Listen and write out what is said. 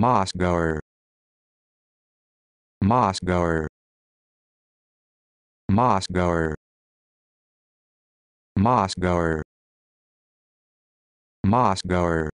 Mossgoer. Mossgoer. Mossgoer. Mossgoer. Mossgoer.